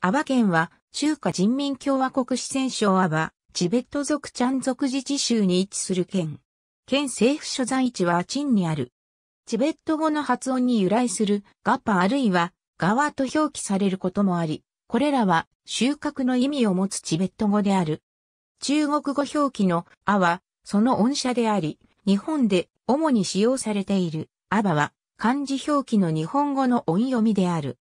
アバ県は、中華人民共和国四川省アバ、チベット族チャン族自治州に位置する県。県政府所在地はアチンにある。チベット語の発音に由来するガパあるいはガワと表記されることもあり、これらは収穫の意味を持つチベット語である。中国語表記のアはその音社であり、日本で主に使用されているアバは漢字表記の日本語の音読みである。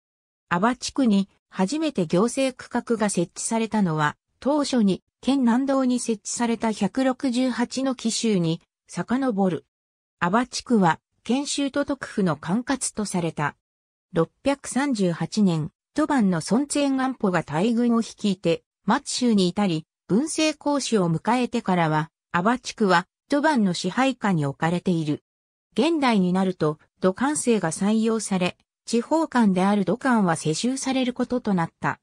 アバ地区に初めて行政区画が設置されたのは、当初に県南道に設置された168の奇襲に遡る。阿波地区は県州都督府の管轄とされた。638年、都番の孫前安保が大軍を率いて、松州に至り、文政公使を迎えてからは、阿波地区は都番の支配下に置かれている。現代になると、土管制が採用され、地方官である土官は世襲されることとなった。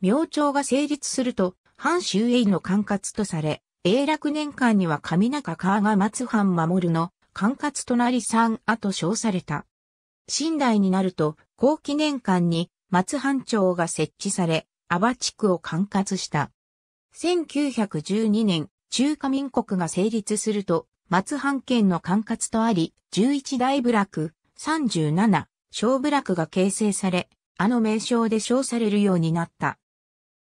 明朝が成立すると、藩周囲の管轄とされ、永楽年間には上中川が松藩守るの管轄となり三あと称された。新代になると、後期年間に松藩庁が設置され、阿波地区を管轄した。1912年、中華民国が成立すると、松藩県の管轄とあり、11大部落、37、小部落が形成され、あの名称で称されるようになった。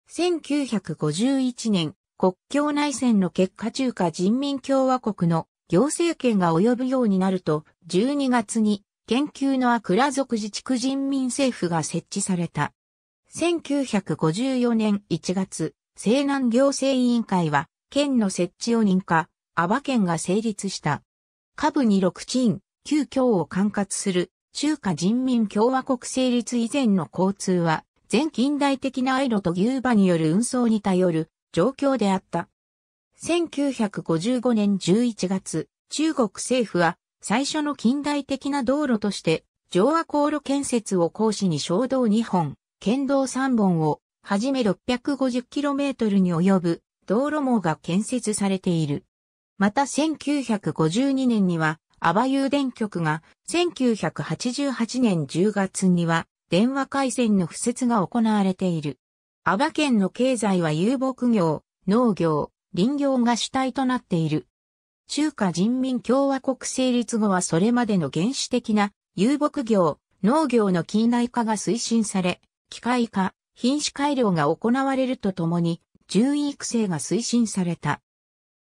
1951年、国境内戦の結果中華人民共和国の行政権が及ぶようになると、12月に研究のアクラ族自治区人民政府が設置された。1954年1月、西南行政委員会は、県の設置を認可、阿波県が成立した。下部に6チー京9を管轄する中華人民共和国成立以前の交通は、全近代的なアイロと牛馬による運送に頼る状況であった。1955年11月、中国政府は最初の近代的な道路として、上和航路建設を講師に衝動2本、県道3本を、はじめ 650km に及ぶ道路網が建設されている。また1952年には、阿波郵電局が1988年10月には電話回線の敷設が行われている。阿波県の経済は遊牧業、農業、林業が主体となっている。中華人民共和国成立後はそれまでの原始的な遊牧業、農業の近代化が推進され、機械化、品種改良が行われるとともに、獣医育成が推進された。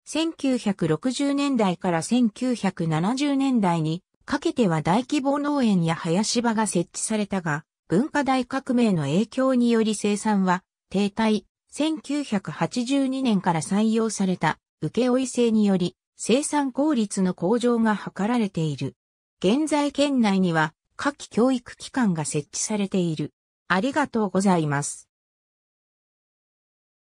1960年代から1970年代にかけては大規模農園や林場が設置されたが、文化大革命の影響により生産は停滞。1982年から採用された請負制により生産効率の向上が図られている。現在県内には夏季教育機関が設置されている。ありがとうございます。